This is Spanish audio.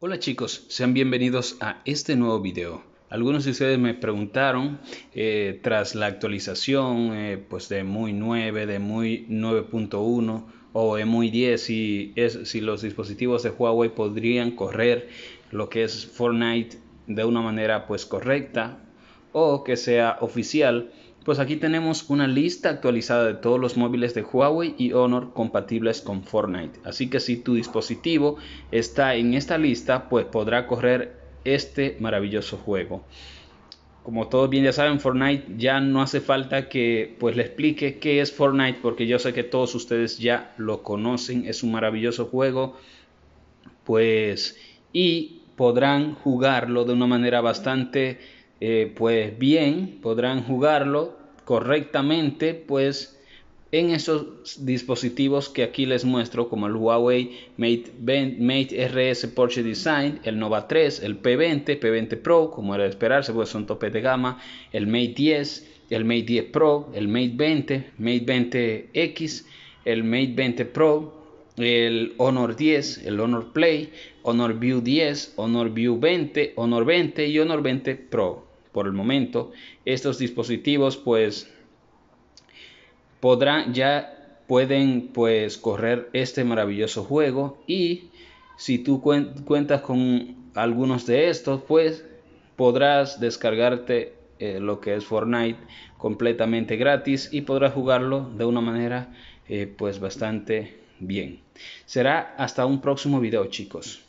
Hola chicos, sean bienvenidos a este nuevo video. Algunos de ustedes me preguntaron eh, tras la actualización eh, pues de muy 9, de muy 9.1 o muy 10 si, es, si los dispositivos de Huawei podrían correr lo que es Fortnite de una manera pues correcta o que sea oficial pues aquí tenemos una lista actualizada de todos los móviles de Huawei y Honor compatibles con Fortnite. Así que si tu dispositivo está en esta lista, pues podrá correr este maravilloso juego. Como todos bien ya saben, Fortnite ya no hace falta que pues le explique qué es Fortnite porque yo sé que todos ustedes ya lo conocen, es un maravilloso juego. Pues y podrán jugarlo de una manera bastante eh, pues bien, podrán jugarlo correctamente, pues en esos dispositivos que aquí les muestro, como el Huawei Mate, Mate, RS Porsche Design, el Nova 3, el P20, P20 Pro, como era de esperarse, pues son topes de gama, el Mate 10, el Mate 10 Pro, el Mate 20, Mate 20X, el Mate 20 Pro, el Honor 10, el Honor Play, Honor View 10, Honor View 20, Honor 20 y Honor 20 Pro por el momento. Estos dispositivos pues podrán ya pueden pues correr este maravilloso juego y si tú cuentas con algunos de estos pues podrás descargarte eh, lo que es Fortnite completamente gratis y podrás jugarlo de una manera eh, pues bastante bien. Será hasta un próximo video chicos.